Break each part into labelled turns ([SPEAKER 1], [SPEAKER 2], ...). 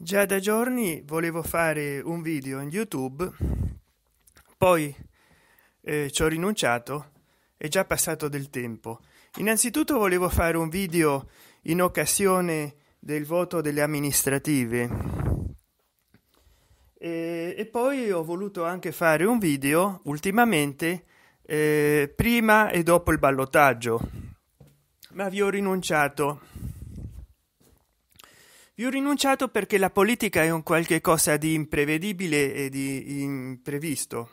[SPEAKER 1] Già da giorni volevo fare un video in YouTube, poi eh, ci ho rinunciato, è già passato del tempo. Innanzitutto volevo fare un video in occasione del voto delle amministrative e, e poi ho voluto anche fare un video ultimamente eh, prima e dopo il ballottaggio, ma vi ho rinunciato vi ho rinunciato perché la politica è un qualche cosa di imprevedibile e di imprevisto.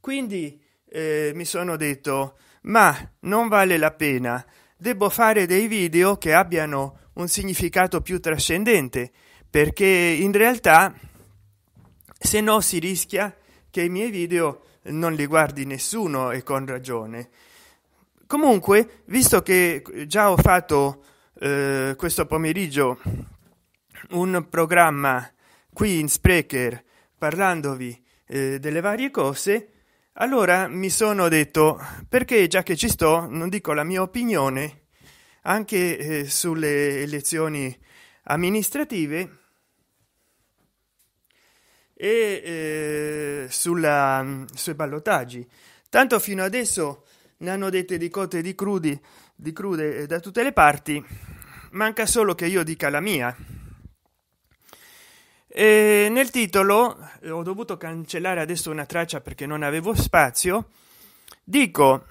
[SPEAKER 1] Quindi eh, mi sono detto, ma non vale la pena, devo fare dei video che abbiano un significato più trascendente, perché in realtà se no si rischia che i miei video non li guardi nessuno e con ragione. Comunque, visto che già ho fatto eh, questo pomeriggio un programma qui in Sprecher parlandovi eh, delle varie cose, allora mi sono detto perché già che ci sto non dico la mia opinione anche eh, sulle elezioni amministrative e eh, sulla, mm, sui ballottaggi. Tanto fino adesso ne hanno dette di cotte e di crudi di crude eh, da tutte le parti manca solo che io dica la mia e nel titolo eh, ho dovuto cancellare adesso una traccia perché non avevo spazio dico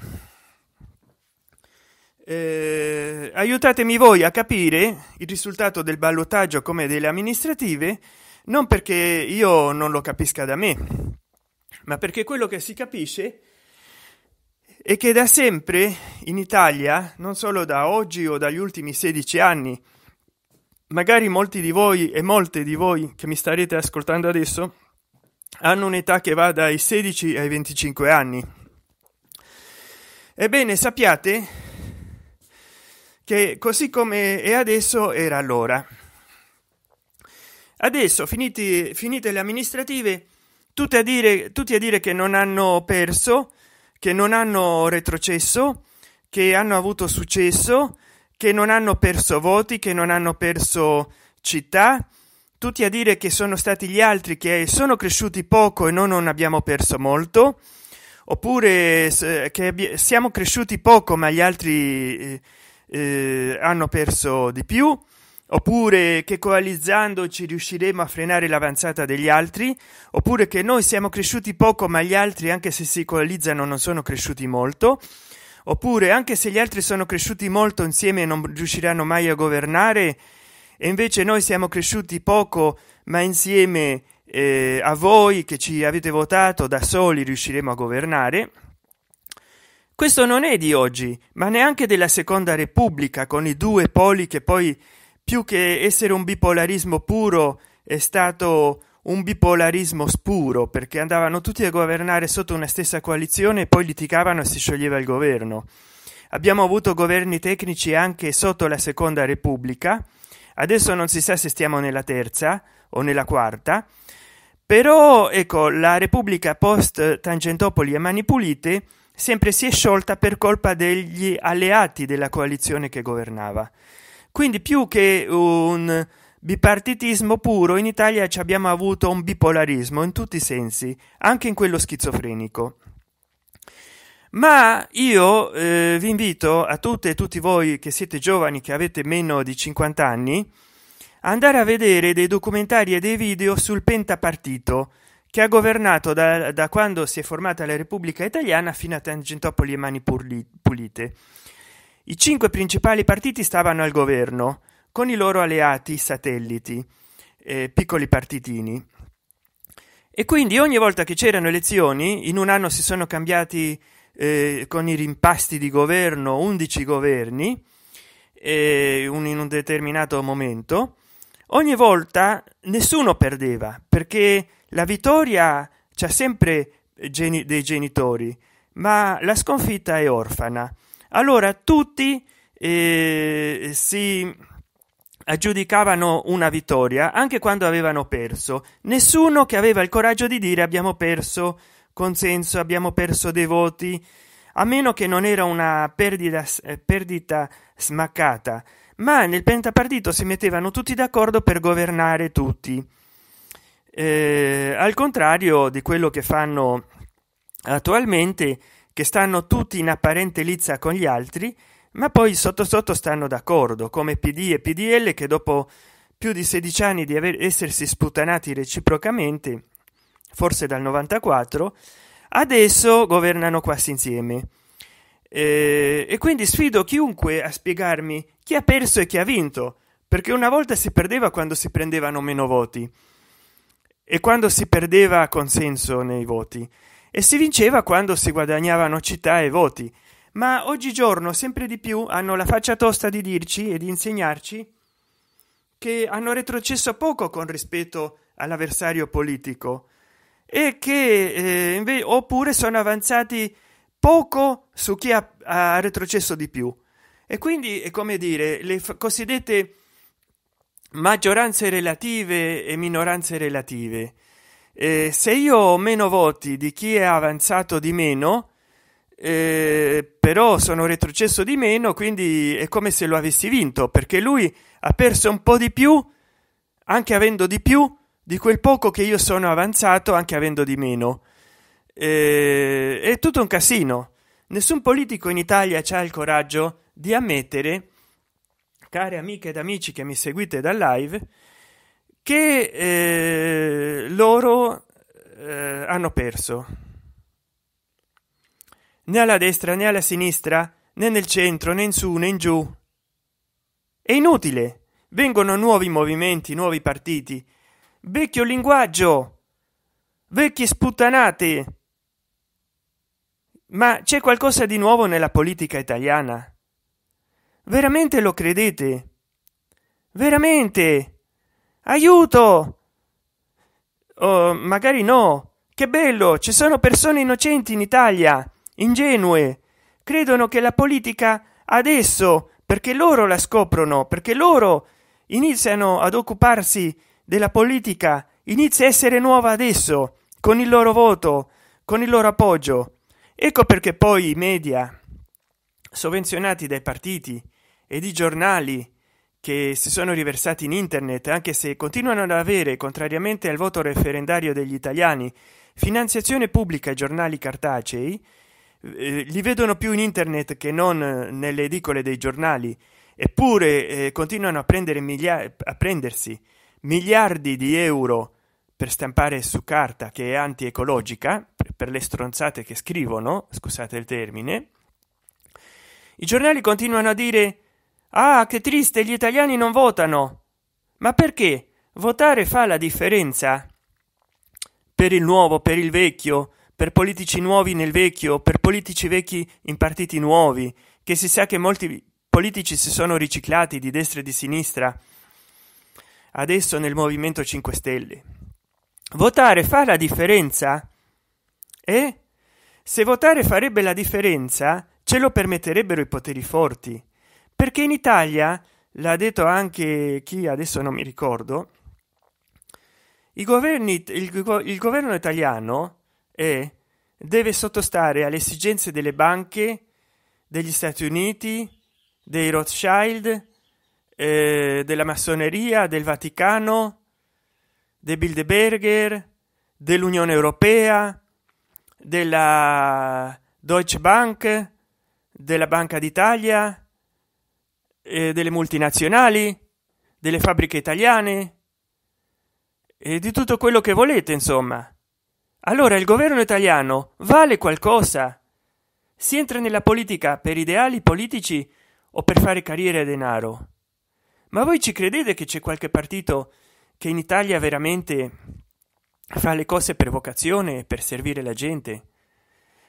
[SPEAKER 1] eh, aiutatemi voi a capire il risultato del ballottaggio come delle amministrative non perché io non lo capisca da me ma perché quello che si capisce è e che da sempre in Italia, non solo da oggi o dagli ultimi 16 anni, magari molti di voi e molte di voi che mi starete ascoltando adesso hanno un'età che va dai 16 ai 25 anni. Ebbene, sappiate che così come è adesso era allora. Adesso, finiti, finite le amministrative, tutti a dire, tutti a dire che non hanno perso, che non hanno retrocesso, che hanno avuto successo, che non hanno perso voti, che non hanno perso città, tutti a dire che sono stati gli altri che sono cresciuti poco e noi non abbiamo perso molto, oppure che siamo cresciuti poco ma gli altri eh, eh hanno perso di più oppure che coalizzandoci riusciremo a frenare l'avanzata degli altri, oppure che noi siamo cresciuti poco ma gli altri anche se si coalizzano non sono cresciuti molto, oppure anche se gli altri sono cresciuti molto insieme non riusciranno mai a governare e invece noi siamo cresciuti poco ma insieme eh, a voi che ci avete votato da soli riusciremo a governare. Questo non è di oggi, ma neanche della Seconda Repubblica con i due poli che poi più che essere un bipolarismo puro è stato un bipolarismo spuro perché andavano tutti a governare sotto una stessa coalizione e poi litigavano e si scioglieva il governo. Abbiamo avuto governi tecnici anche sotto la seconda repubblica, adesso non si sa se stiamo nella terza o nella quarta, però ecco la repubblica post Tangentopoli e Mani Pulite sempre si è sciolta per colpa degli alleati della coalizione che governava. Quindi più che un bipartitismo puro, in Italia abbiamo avuto un bipolarismo in tutti i sensi, anche in quello schizofrenico. Ma io eh, vi invito a tutte e tutti voi che siete giovani, che avete meno di 50 anni, a andare a vedere dei documentari e dei video sul pentapartito che ha governato da, da quando si è formata la Repubblica Italiana fino a Tangentopoli e Mani Pulite i cinque principali partiti stavano al governo, con i loro alleati satelliti, eh, piccoli partitini. E quindi ogni volta che c'erano elezioni, in un anno si sono cambiati eh, con i rimpasti di governo 11 governi, eh, un, in un determinato momento, ogni volta nessuno perdeva, perché la vittoria c'è sempre geni dei genitori, ma la sconfitta è orfana. Allora tutti eh, si aggiudicavano una vittoria anche quando avevano perso. Nessuno che aveva il coraggio di dire abbiamo perso consenso, abbiamo perso dei voti, a meno che non era una perdita, eh, perdita smaccata. Ma nel pentapartito si mettevano tutti d'accordo per governare tutti. Eh, al contrario di quello che fanno attualmente che stanno tutti in apparente lizza con gli altri ma poi sotto sotto stanno d'accordo come pd e pdl che dopo più di 16 anni di aver, essersi sputanati reciprocamente forse dal 94 adesso governano quasi insieme eh, e quindi sfido chiunque a spiegarmi chi ha perso e chi ha vinto perché una volta si perdeva quando si prendevano meno voti e quando si perdeva consenso nei voti e si vinceva quando si guadagnavano città e voti, ma oggigiorno sempre di più hanno la faccia tosta di dirci e di insegnarci che hanno retrocesso poco con rispetto all'avversario politico e che eh, inve- oppure sono avanzati poco su chi ha, ha, retrocesso di più e quindi è come dire le f- cosiddette maggioranze relative e minoranze relative eh, se io ho meno voti di chi è avanzato di meno, eh, però sono retrocesso di meno, quindi è come se lo avessi vinto, perché lui ha perso un po' di più, anche avendo di più, di quel poco che io sono avanzato, anche avendo di meno. Eh, è tutto un casino. Nessun politico in Italia ha il coraggio di ammettere, care amiche ed amici che mi seguite dal live, che eh, loro hanno perso né alla destra né alla sinistra né nel centro né in su né in giù è inutile vengono nuovi movimenti nuovi partiti vecchio linguaggio vecchie sputtanate ma c'è qualcosa di nuovo nella politica italiana veramente lo credete veramente aiuto oh, magari no che bello ci sono persone innocenti in italia ingenue credono che la politica adesso perché loro la scoprono perché loro iniziano ad occuparsi della politica inizia a essere nuova adesso con il loro voto con il loro appoggio ecco perché poi i media sovvenzionati dai partiti e di giornali che si sono riversati in internet anche se continuano ad avere contrariamente al voto referendario degli italiani finanziazione pubblica ai giornali cartacei eh, li vedono più in internet che non eh, nelle edicole dei giornali eppure eh, continuano a, prendere miglia- a prendersi miliardi di euro per stampare su carta che è anti-ecologica, per le stronzate che scrivono scusate il termine i giornali continuano a dire Ah, che triste, gli italiani non votano. Ma perché? Votare fa la differenza. Per il nuovo, per il vecchio, per politici nuovi nel vecchio, per politici vecchi in partiti nuovi, che si sa che molti politici si sono riciclati di destra e di sinistra, adesso nel Movimento 5 Stelle. Votare fa la differenza? E? Eh? Se votare farebbe la differenza, ce lo permetterebbero i poteri forti perché in Italia, l'ha detto anche chi adesso non mi ricordo, i governi, il, il governo italiano è, eh, deve sottostare alle esigenze delle banche, degli Stati Uniti, dei Rothschild, eh, della massoneria, del Vaticano, dei Bilderberger, dell'Unione Europea, della Deutsche Bank, della Banca d'Italia, eh, delle multinazionali, delle fabbriche italiane e di tutto quello che volete, insomma. Allora il governo italiano vale qualcosa. Si entra nella politica per ideali politici o per fare carriera e denaro. Ma voi ci credete che c'è qualche partito che in Italia veramente fa le cose per vocazione e per servire la gente?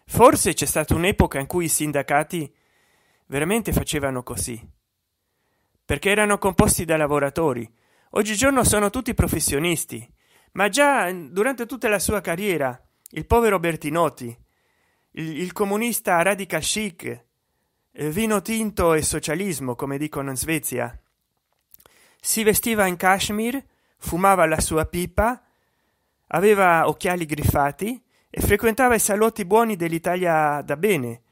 [SPEAKER 1] Forse c'è stata un'epoca in cui i sindacati veramente facevano così perché erano composti da lavoratori oggigiorno sono tutti professionisti ma già mm, durante tutta la sua carriera il povero bertinotti il, il comunista radical chic eh, vino tinto e socialismo come dicono in svezia si vestiva in kashmir fumava la sua pipa aveva occhiali griffati e frequentava i salotti buoni dell'italia da bene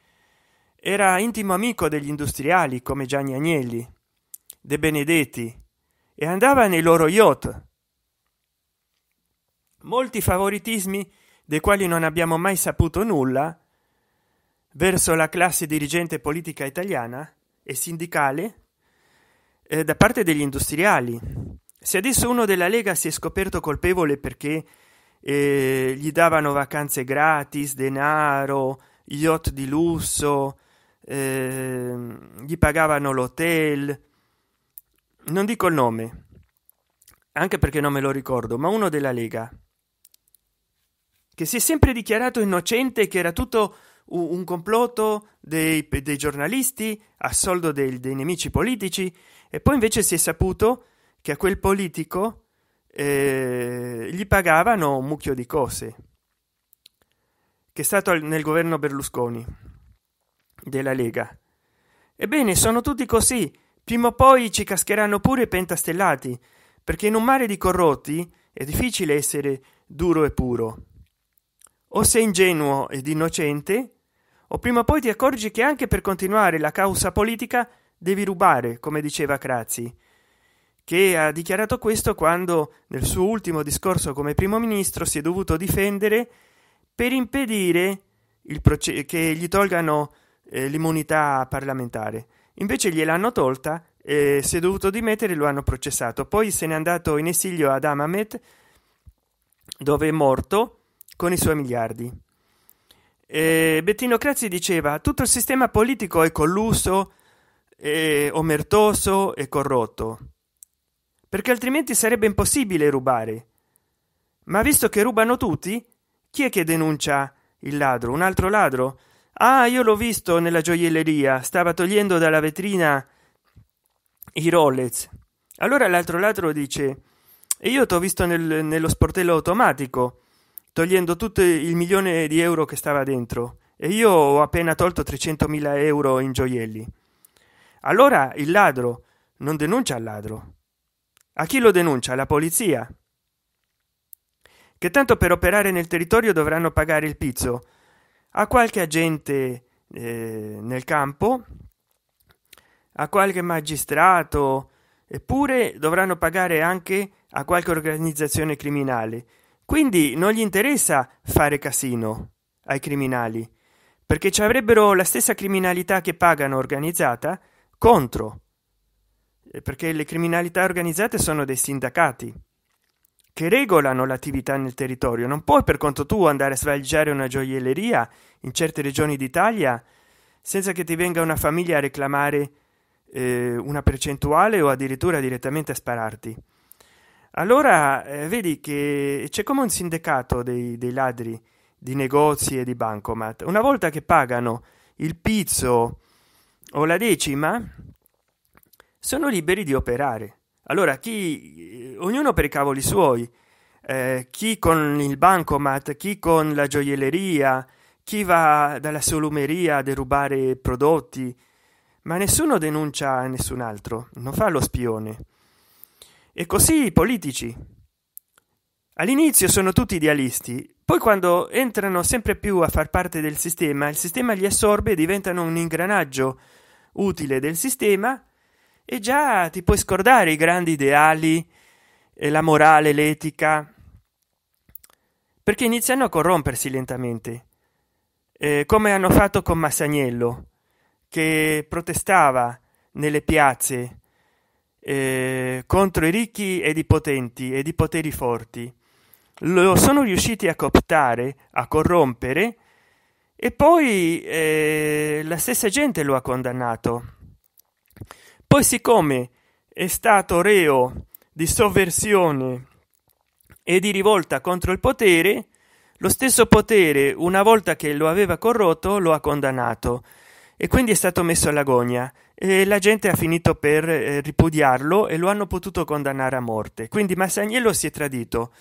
[SPEAKER 1] era intimo amico degli industriali come gianni agnelli de benedetti e andava nei loro yacht molti favoritismi dei quali non abbiamo mai saputo nulla verso la classe dirigente politica italiana e sindacale eh, da parte degli industriali se adesso uno della lega si è scoperto colpevole perché eh, gli davano vacanze gratis denaro yacht di lusso eh, gli pagavano l'hotel non dico il nome, anche perché non me lo ricordo, ma uno della Lega, che si è sempre dichiarato innocente, che era tutto un, complotto dei, dei giornalisti a soldo dei, dei, nemici politici, e poi invece si è saputo che a quel politico eh, gli pagavano un mucchio di cose, che è stato nel governo Berlusconi della Lega. Ebbene, sono tutti così prima o poi ci cascheranno pure i pentastellati perché in un mare di corrotti è difficile essere duro e puro o sei ingenuo ed innocente o prima o poi ti accorgi che anche per continuare la causa politica devi rubare come diceva crazi che ha dichiarato questo quando nel suo ultimo discorso come primo ministro si è dovuto difendere per impedire che gli tolgano eh, l'immunità parlamentare Invece gliel'hanno tolta e si è dovuto dimettere e lo hanno processato. Poi se n'è andato in esilio ad Amamet, dove è morto con i suoi miliardi. E Bettino Crazi diceva: Tutto il sistema politico è colluso, è omertoso e corrotto, perché altrimenti sarebbe impossibile rubare. Ma visto che rubano tutti, chi è che denuncia il ladro? Un altro ladro? Ah, io l'ho visto nella gioielleria, stava togliendo dalla vetrina i Rolex. Allora l'altro ladro dice: E io ti ho visto nel, nello sportello automatico, togliendo tutto il milione di euro che stava dentro, e io ho appena tolto 300.000 euro in gioielli. Allora il ladro non denuncia il ladro. A chi lo denuncia? La polizia. Che tanto per operare nel territorio dovranno pagare il pizzo a qualche agente eh, nel campo, a qualche magistrato, eppure dovranno pagare anche a qualche organizzazione criminale. Quindi non gli interessa fare casino ai criminali, perché ci avrebbero la stessa criminalità che pagano organizzata contro, eh, perché le criminalità organizzate sono dei sindacati che regolano l'attività nel territorio. Non puoi per conto tuo andare a svaliggiare una gioielleria in certe regioni d'Italia senza che ti venga una famiglia a reclamare eh, una percentuale o addirittura direttamente a spararti. Allora eh, vedi che c'è come un sindacato dei, dei ladri di negozi e di bancomat. Una volta che pagano il pizzo o la decima, sono liberi di operare. Allora, chi, ognuno per i cavoli suoi, eh, chi con il bancomat, chi con la gioielleria, chi va dalla solumeria a derubare prodotti, ma nessuno denuncia nessun altro, non fa lo spione. E così i politici. All'inizio sono tutti idealisti, poi quando entrano sempre più a far parte del sistema, il sistema li assorbe e diventano un ingranaggio utile del sistema e già ti puoi scordare i grandi ideali e la morale, l'etica, perché iniziano a corrompersi lentamente, eh, come hanno fatto con Massagnello, che protestava nelle piazze eh, contro i ricchi ed i potenti ed i poteri forti. Lo sono riusciti a cooptare, a corrompere, e poi eh, la stessa gente lo ha condannato. Poi siccome è stato reo di sovversione e di rivolta contro il potere, lo stesso potere, una volta che lo aveva corrotto, lo ha condannato e quindi è stato messo all'agonia e la gente ha finito per eh, ripudiarlo e lo hanno potuto condannare a morte. Quindi Massagnello si è tradito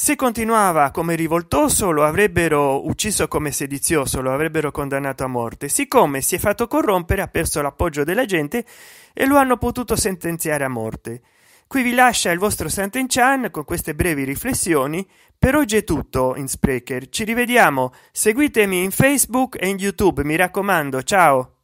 [SPEAKER 1] se continuava come rivoltoso lo avrebbero ucciso come sedizioso, lo avrebbero condannato a morte. Siccome si è fatto corrompere, ha perso l'appoggio della gente e lo hanno potuto sentenziare a morte. Qui vi lascia il vostro Sant'Enchan con queste brevi riflessioni. Per oggi è tutto in Sprecher. Ci rivediamo. Seguitemi in Facebook e in YouTube, mi raccomando. Ciao!